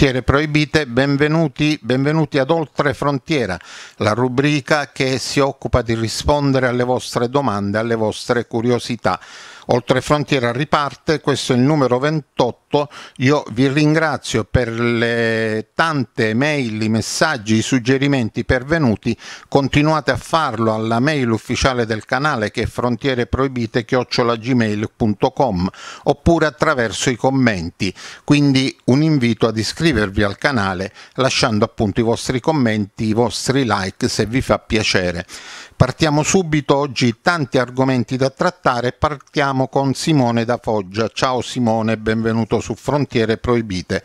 Frontiere Proibite, benvenuti, benvenuti, ad Oltre Frontiera, la rubrica che si occupa di rispondere alle vostre domande, alle vostre curiosità. Oltre Frontiera riparte, questo è il numero 28, io vi ringrazio per le tante mail, i messaggi, i suggerimenti pervenuti, continuate a farlo alla mail ufficiale del canale che è frontiereproibite.gmail.com oppure attraverso i commenti, quindi un invito ad iscrivervi al canale lasciando appunto i vostri commenti, i vostri like se vi fa piacere. Partiamo subito, oggi tanti argomenti da trattare, partiamo siamo con Simone da Foggia. Ciao Simone, benvenuto su Frontiere Proibite.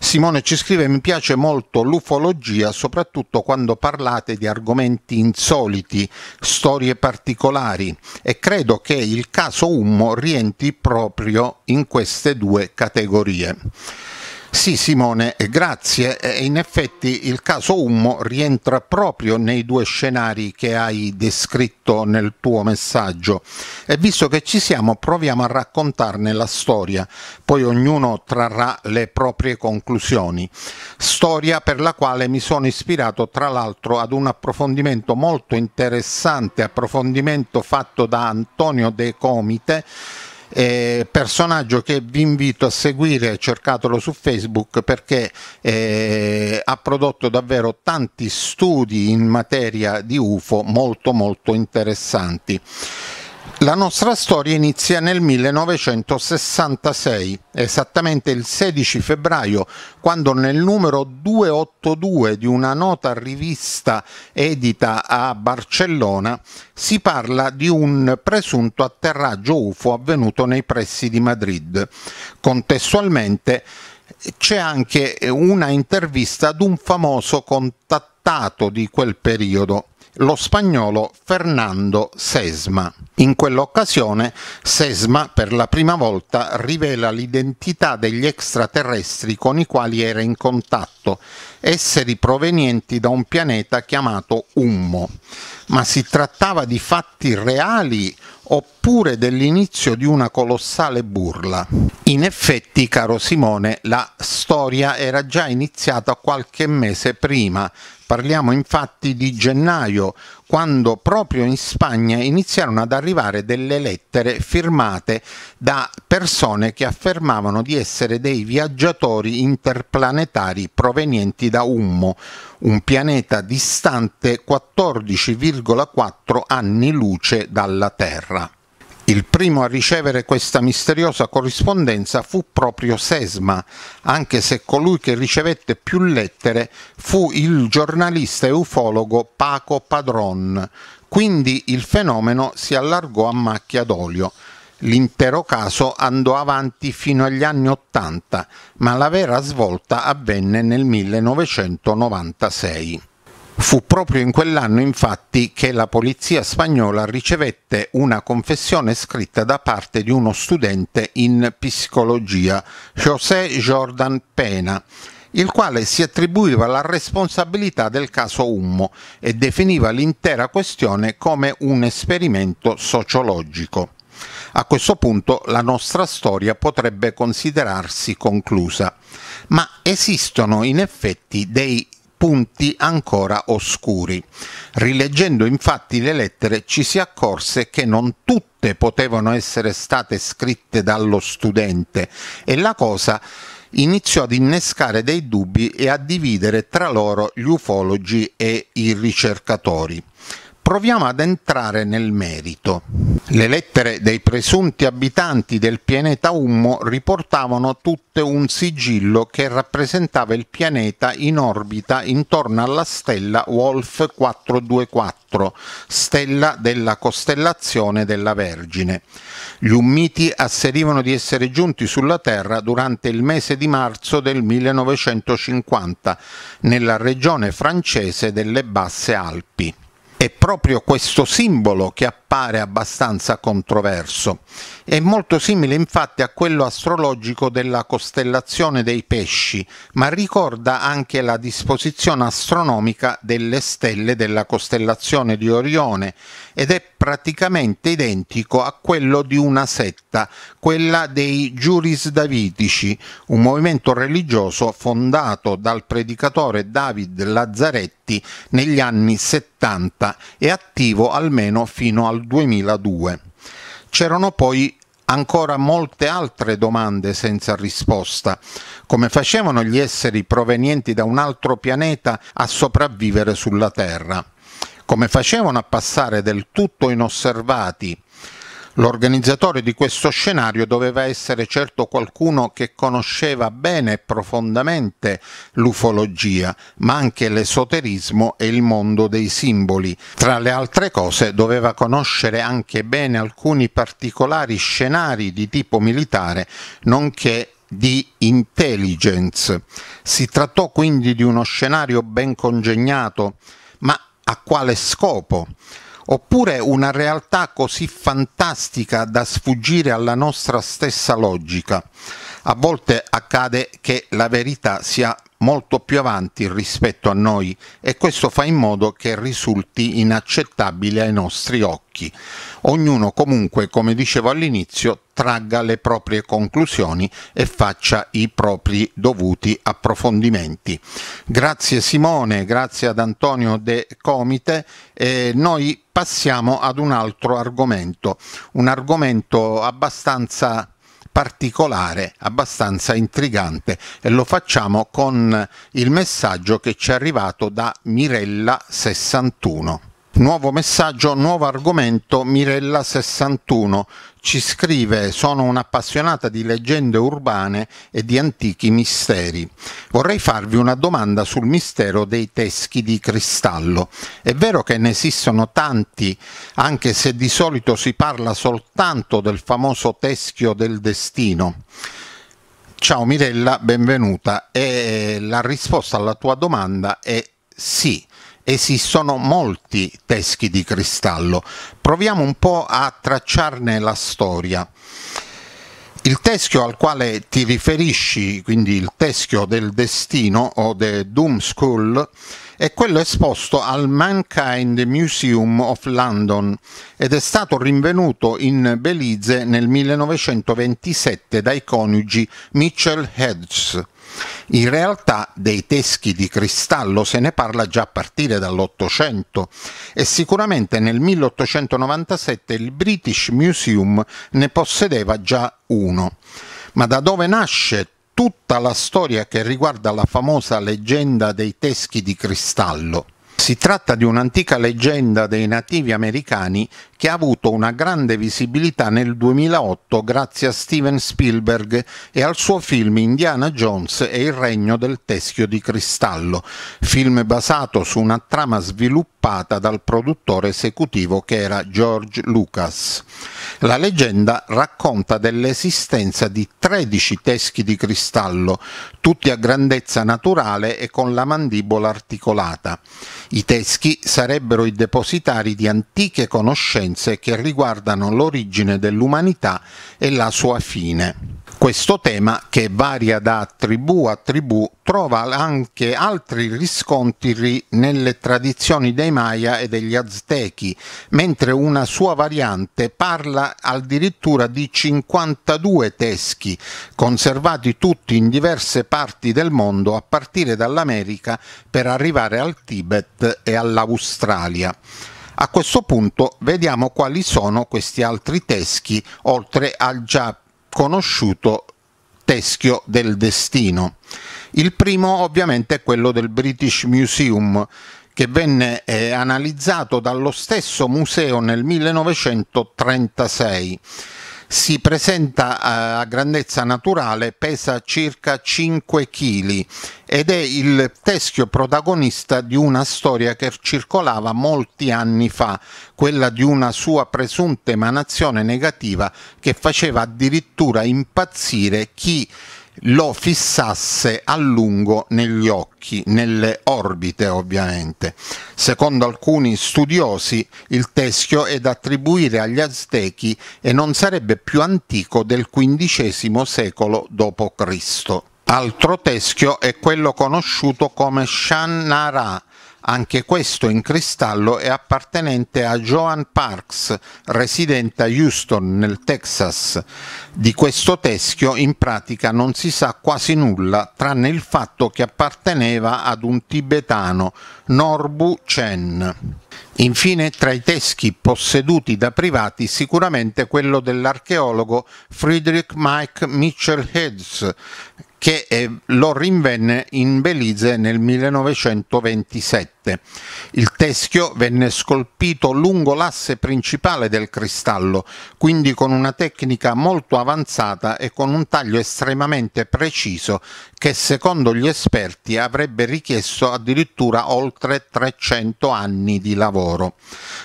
Simone ci scrive mi piace molto l'ufologia, soprattutto quando parlate di argomenti insoliti, storie particolari e credo che il caso Ummo rientri proprio in queste due categorie. Sì Simone, eh, grazie. Eh, in effetti il caso Ummo rientra proprio nei due scenari che hai descritto nel tuo messaggio e visto che ci siamo proviamo a raccontarne la storia, poi ognuno trarrà le proprie conclusioni. Storia per la quale mi sono ispirato tra l'altro ad un approfondimento molto interessante, approfondimento fatto da Antonio De Comite eh, personaggio che vi invito a seguire, cercatelo su Facebook perché eh, ha prodotto davvero tanti studi in materia di UFO molto molto interessanti. La nostra storia inizia nel 1966, esattamente il 16 febbraio, quando nel numero 282 di una nota rivista edita a Barcellona si parla di un presunto atterraggio UFO avvenuto nei pressi di Madrid. Contestualmente c'è anche una intervista ad un famoso contattato di quel periodo, lo spagnolo Fernando Sesma. In quell'occasione Sesma per la prima volta rivela l'identità degli extraterrestri con i quali era in contatto posto, esseri provenienti da un pianeta chiamato Ummo. Ma si trattava di fatti reali oppure dell'inizio di una colossale burla. In effetti, caro Simone, la storia era già iniziata qualche mese prima. Parliamo infatti di gennaio, quando proprio in Spagna iniziarono ad arrivare delle lettere firmate da persone che affermavano di essere dei viaggiatori interplanetari provenienti da Ummo, un pianeta distante 14,4 anni luce dalla Terra. Il primo a ricevere questa misteriosa corrispondenza fu proprio Sesma, anche se colui che ricevette più lettere fu il giornalista e ufologo Paco Padron. Quindi il fenomeno si allargò a macchia d'olio. L'intero caso andò avanti fino agli anni Ottanta, ma la vera svolta avvenne nel 1996. Fu proprio in quell'anno infatti che la polizia spagnola ricevette una confessione scritta da parte di uno studente in psicologia, José Jordan Pena, il quale si attribuiva la responsabilità del caso Ummo e definiva l'intera questione come un esperimento sociologico. A questo punto la nostra storia potrebbe considerarsi conclusa, ma esistono in effetti dei punti ancora oscuri. Rileggendo infatti le lettere ci si accorse che non tutte potevano essere state scritte dallo studente e la cosa iniziò ad innescare dei dubbi e a dividere tra loro gli ufologi e i ricercatori. Proviamo ad entrare nel merito. Le lettere dei presunti abitanti del pianeta Ummo riportavano tutte un sigillo che rappresentava il pianeta in orbita intorno alla stella Wolf 424, stella della costellazione della Vergine. Gli Ummiti asserivano di essere giunti sulla Terra durante il mese di marzo del 1950 nella regione francese delle Basse Alpi. È proprio questo simbolo che ha appare abbastanza controverso. È molto simile infatti a quello astrologico della costellazione dei pesci, ma ricorda anche la disposizione astronomica delle stelle della costellazione di Orione ed è praticamente identico a quello di una setta, quella dei Giuris Davitici, un movimento religioso fondato dal predicatore David Lazzaretti negli anni 70 e attivo almeno fino al al 2002. C'erano poi ancora molte altre domande senza risposta, come facevano gli esseri provenienti da un altro pianeta a sopravvivere sulla Terra, come facevano a passare del tutto inosservati L'organizzatore di questo scenario doveva essere certo qualcuno che conosceva bene e profondamente l'ufologia, ma anche l'esoterismo e il mondo dei simboli. Tra le altre cose doveva conoscere anche bene alcuni particolari scenari di tipo militare, nonché di intelligence. Si trattò quindi di uno scenario ben congegnato, ma a quale scopo? oppure una realtà così fantastica da sfuggire alla nostra stessa logica, a volte accade che la verità sia molto più avanti rispetto a noi e questo fa in modo che risulti inaccettabile ai nostri occhi. Ognuno comunque, come dicevo all'inizio, tragga le proprie conclusioni e faccia i propri dovuti approfondimenti. Grazie Simone, grazie ad Antonio De Comite. E noi passiamo ad un altro argomento, un argomento abbastanza particolare, abbastanza intrigante e lo facciamo con il messaggio che ci è arrivato da Mirella61. Nuovo messaggio, nuovo argomento, Mirella 61 ci scrive sono un'appassionata di leggende urbane e di antichi misteri. Vorrei farvi una domanda sul mistero dei teschi di cristallo. È vero che ne esistono tanti, anche se di solito si parla soltanto del famoso teschio del destino. Ciao Mirella, benvenuta. E la risposta alla tua domanda è sì esistono molti teschi di cristallo. Proviamo un po' a tracciarne la storia. Il teschio al quale ti riferisci, quindi il teschio del destino o The Doom School, è quello esposto al Mankind Museum of London ed è stato rinvenuto in Belize nel 1927 dai coniugi Mitchell Hedges. In realtà dei teschi di cristallo se ne parla già a partire dall'Ottocento e sicuramente nel 1897 il British Museum ne possedeva già uno. Ma da dove nasce tutta la storia che riguarda la famosa leggenda dei teschi di cristallo? Si tratta di un'antica leggenda dei nativi americani che ha avuto una grande visibilità nel 2008 grazie a Steven Spielberg e al suo film Indiana Jones e il regno del teschio di cristallo, film basato su una trama sviluppata dal produttore esecutivo che era George Lucas. La leggenda racconta dell'esistenza di 13 teschi di cristallo, tutti a grandezza naturale e con la mandibola articolata. I teschi sarebbero i depositari di antiche conoscenze scienze che riguardano l'origine dell'umanità e la sua fine. Questo tema, che varia da tribù a tribù, trova anche altri riscontri nelle tradizioni dei Maya e degli Aztechi, mentre una sua variante parla addirittura di 52 teschi, conservati tutti in diverse parti del mondo, a partire dall'America per arrivare al Tibet e all'Australia. A questo punto vediamo quali sono questi altri teschi, oltre al già conosciuto teschio del destino. Il primo ovviamente è quello del British Museum, che venne eh, analizzato dallo stesso museo nel 1936 si presenta eh, a grandezza naturale, pesa circa 5 kg ed è il teschio protagonista di una storia che circolava molti anni fa, quella di una sua presunta emanazione negativa che faceva addirittura impazzire chi lo fissasse a lungo negli occhi, nelle orbite ovviamente. Secondo alcuni studiosi il teschio è da attribuire agli Aztechi e non sarebbe più antico del XV secolo d.C. Altro teschio è quello conosciuto come Shannara, anche questo in cristallo è appartenente a Joan Parks, residente a Houston nel Texas. Di questo teschio in pratica non si sa quasi nulla, tranne il fatto che apparteneva ad un tibetano, Norbu Chen. Infine, tra i teschi posseduti da privati, sicuramente quello dell'archeologo Friedrich Mike Mitchell Heads, che eh, lo rinvenne in Belize nel 1927 forte. Il teschio venne scolpito lungo l'asse principale del cristallo, quindi con una tecnica molto avanzata e con un taglio estremamente preciso che secondo gli esperti avrebbe richiesto addirittura oltre 300 anni di lavoro.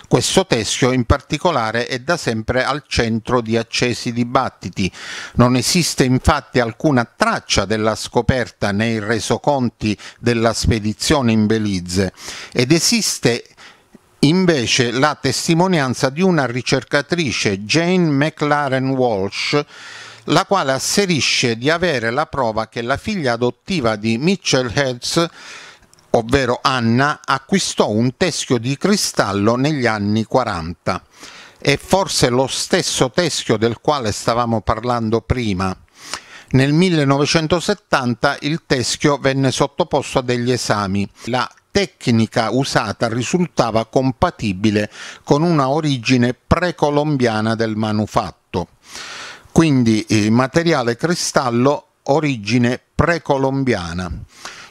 Questo teschio in particolare è da sempre al centro di accesi dibattiti. Non esiste infatti alcuna traccia della scoperta nei resoconti della spedizione in Belize ed esiste invece la testimonianza di una ricercatrice, Jane McLaren Walsh, la quale asserisce di avere la prova che la figlia adottiva di Mitchell Hertz, ovvero Anna, acquistò un teschio di cristallo negli anni 40. e forse lo stesso teschio del quale stavamo parlando prima. Nel 1970 il teschio venne sottoposto a degli esami. La tecnica usata risultava compatibile con una origine precolombiana del manufatto. Quindi eh, materiale cristallo origine precolombiana.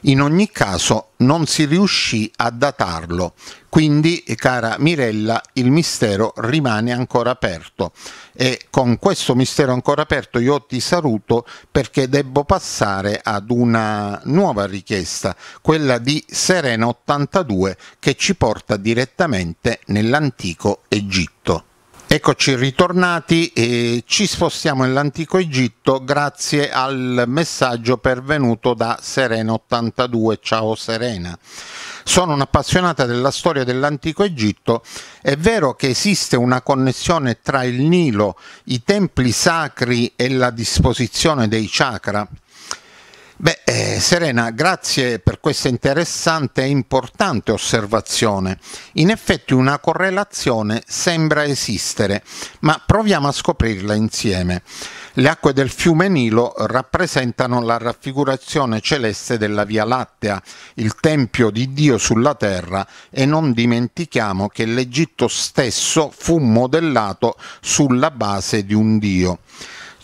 In ogni caso non si riuscì a datarlo, quindi cara Mirella il mistero rimane ancora aperto e con questo mistero ancora aperto io ti saluto perché devo passare ad una nuova richiesta, quella di Serena 82 che ci porta direttamente nell'antico Egitto. Eccoci ritornati e ci spostiamo nell'antico Egitto grazie al messaggio pervenuto da Serena82. Ciao Serena. Sono un'appassionata della storia dell'antico Egitto. È vero che esiste una connessione tra il Nilo, i templi sacri e la disposizione dei chakra? Beh, eh, Serena, grazie per questa interessante e importante osservazione. In effetti una correlazione sembra esistere, ma proviamo a scoprirla insieme. Le acque del fiume Nilo rappresentano la raffigurazione celeste della Via Lattea, il tempio di Dio sulla terra e non dimentichiamo che l'Egitto stesso fu modellato sulla base di un Dio.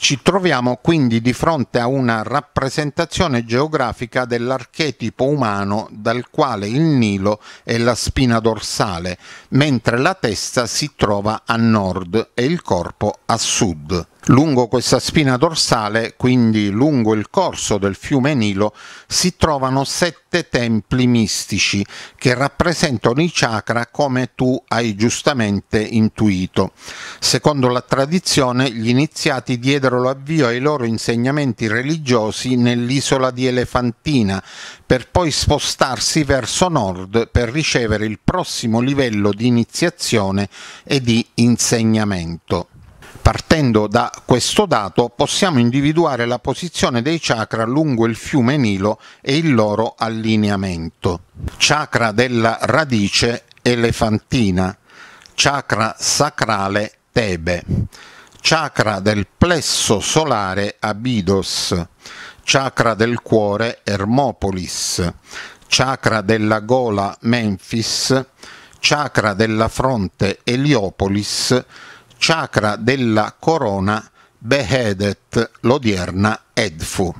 Ci troviamo quindi di fronte a una rappresentazione geografica dell'archetipo umano dal quale il Nilo è la spina dorsale, mentre la testa si trova a nord e il corpo a sud. Lungo questa spina dorsale, quindi lungo il corso del fiume Nilo, si trovano sette templi mistici che rappresentano i chakra come tu hai giustamente intuito. Secondo la tradizione, gli iniziati diedero l'avvio ai loro insegnamenti religiosi nell'isola di Elefantina, per poi spostarsi verso nord per ricevere il prossimo livello di iniziazione e di insegnamento. Partendo da questo dato possiamo individuare la posizione dei chakra lungo il fiume Nilo e il loro allineamento. Chakra della radice elefantina, chakra sacrale Tebe, chakra del plesso solare Abidos, chakra del cuore Ermopolis, chakra della gola Memphis, chakra della fronte Eliopolis, chakra della corona Behedet, l'odierna Edfu.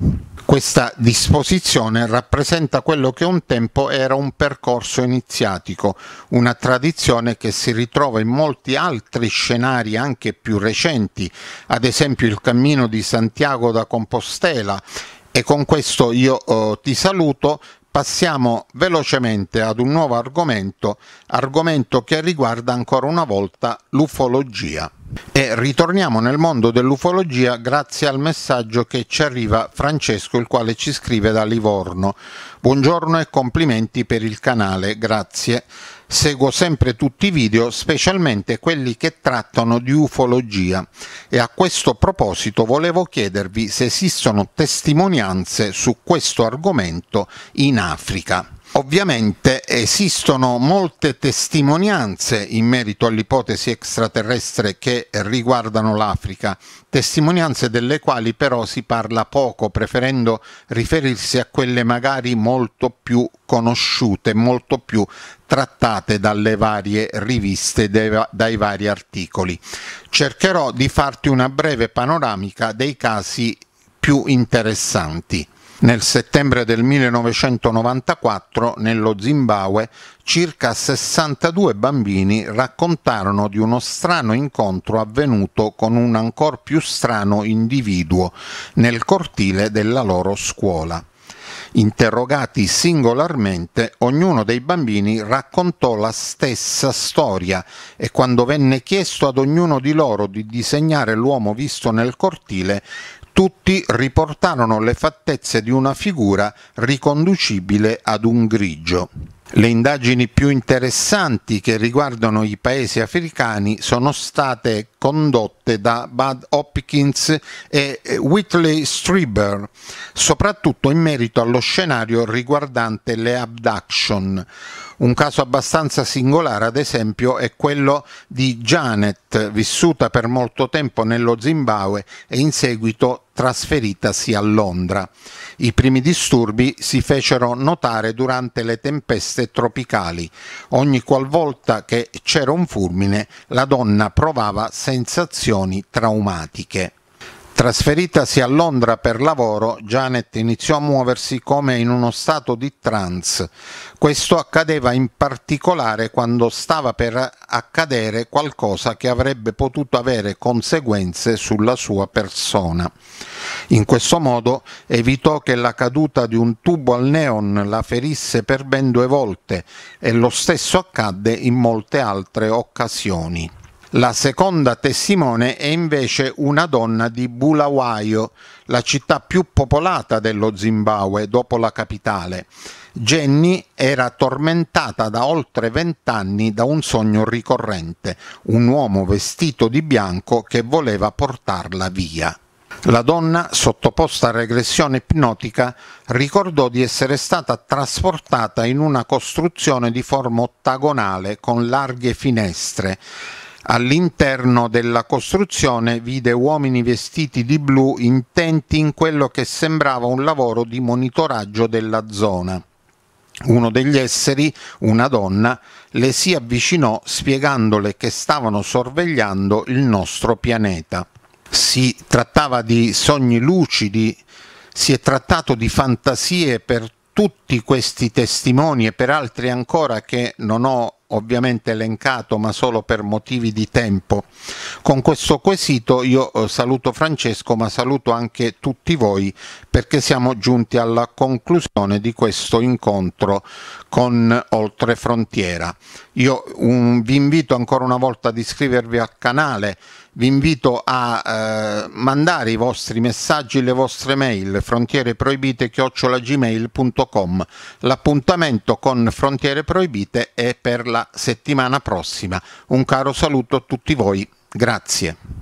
Questa disposizione rappresenta quello che un tempo era un percorso iniziatico, una tradizione che si ritrova in molti altri scenari anche più recenti, ad esempio il cammino di Santiago da Compostela. E con questo io eh, ti saluto Passiamo velocemente ad un nuovo argomento, argomento che riguarda ancora una volta l'ufologia. E ritorniamo nel mondo dell'ufologia grazie al messaggio che ci arriva Francesco, il quale ci scrive da Livorno. Buongiorno e complimenti per il canale, grazie. Seguo sempre tutti i video, specialmente quelli che trattano di ufologia e a questo proposito volevo chiedervi se esistono testimonianze su questo argomento in Africa. Ovviamente esistono molte testimonianze in merito all'ipotesi extraterrestre che riguardano l'Africa, testimonianze delle quali però si parla poco, preferendo riferirsi a quelle magari molto più conosciute, molto più trattate dalle varie riviste, dai vari articoli. Cercherò di farti una breve panoramica dei casi più interessanti. Nel settembre del 1994, nello Zimbabwe, circa 62 bambini raccontarono di uno strano incontro avvenuto con un ancor più strano individuo nel cortile della loro scuola. Interrogati singolarmente, ognuno dei bambini raccontò la stessa storia e quando venne chiesto ad ognuno di loro di disegnare l'uomo visto nel cortile, tutti riportarono le fattezze di una figura riconducibile ad un grigio. Le indagini più interessanti che riguardano i paesi africani sono state condotte da Bud Hopkins e Whitley Strieber, soprattutto in merito allo scenario riguardante le abduction. Un caso abbastanza singolare, ad esempio, è quello di Janet, vissuta per molto tempo nello Zimbabwe e in seguito trasferitasi a Londra. I primi disturbi si fecero notare durante le tempeste tropicali. Ogni qualvolta che c'era un fulmine, la donna provava sempre sensazioni traumatiche. Trasferitasi a Londra per lavoro, Janet iniziò a muoversi come in uno stato di trance. Questo accadeva in particolare quando stava per accadere qualcosa che avrebbe potuto avere conseguenze sulla sua persona. In questo modo evitò che la caduta di un tubo al neon la ferisse per ben due volte e lo stesso accadde in molte altre occasioni. La seconda testimone è invece una donna di Bulawayo, la città più popolata dello Zimbabwe dopo la capitale. Jenny era tormentata da oltre vent'anni da un sogno ricorrente, un uomo vestito di bianco che voleva portarla via. La donna, sottoposta a regressione ipnotica, ricordò di essere stata trasportata in una costruzione di forma ottagonale con larghe finestre All'interno della costruzione vide uomini vestiti di blu intenti in quello che sembrava un lavoro di monitoraggio della zona. Uno degli esseri, una donna, le si avvicinò spiegandole che stavano sorvegliando il nostro pianeta. Si trattava di sogni lucidi, si è trattato di fantasie per tutti questi testimoni e per altri ancora che non ho ovviamente elencato ma solo per motivi di tempo. Con questo quesito io eh, saluto Francesco ma saluto anche tutti voi perché siamo giunti alla conclusione di questo incontro con Oltre Frontiera. Io un, mm, vi invito ancora una volta ad iscrivervi al canale vi invito a eh, mandare i vostri messaggi, e le vostre mail, frontiereproibite.gmail.com L'appuntamento con Frontiere Proibite è per la settimana prossima. Un caro saluto a tutti voi, grazie.